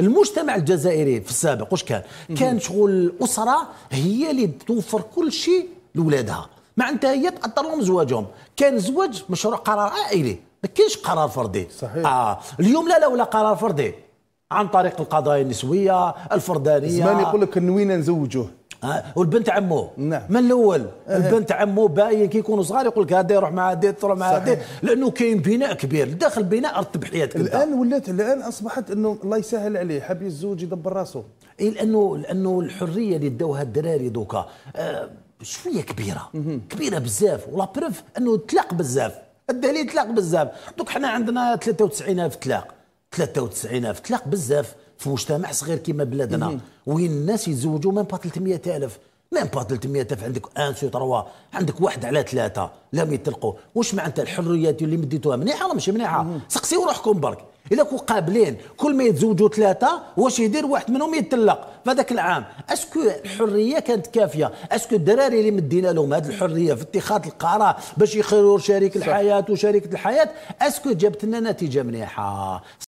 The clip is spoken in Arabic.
المجتمع الجزائري في السابق واش كان كان شغل الاسره هي اللي توفر كل شيء لولادها معناتها هي تاثر لهم زواجهم كان زواج مشروع قرار عائلي ما كاينش قرار فردي صحيح آه. اليوم لا لا ولا قرار فردي عن طريق القضايا النسويه الفردانيه زمان يقول لك النوينه نزوجوه والبنت عمو نعم. من الاول إيه. البنت عمو باين كي يكونوا صغار يقول لك هذا يروح مع هذا تروح مع هذا لانه كاين بناء كبير داخل بناء رتب حياتك الان ولات الان اصبحت انه الله يسهل عليه حاب يتزوج يدبر راسه اي لانه لانه الحريه اللي داوها الدراري دوكا آه شويه كبيره مه. كبيره بزاف ولا بروف انه تلاق بزاف الدليل تلاق بزاف دوك حنا عندنا 93000 تلاق 93000 تلاق بزاف في مجتمع صغير كيما بلادنا وين الناس يتزوجوا ميم با 300000 ميم با 300000 عندك ان سو تروا عندك واحد على ثلاثه لم يتلقوا واش معناتها الحريات اللي مديتوها مليحه ولا ماشي مليحه سقسيو روحكم برك الا كو قابلين كل ما يتزوجوا ثلاثه واش يدير واحد منهم يتطلق فذاك العام اسكو الحريه كانت كافيه اسكو الدراري اللي مدينا لهم هذه الحريه في اتخاذ القرار باش يخيروا شريك الحياه وشريكه الحياه اسكو جابت لنا نتيجه مليحه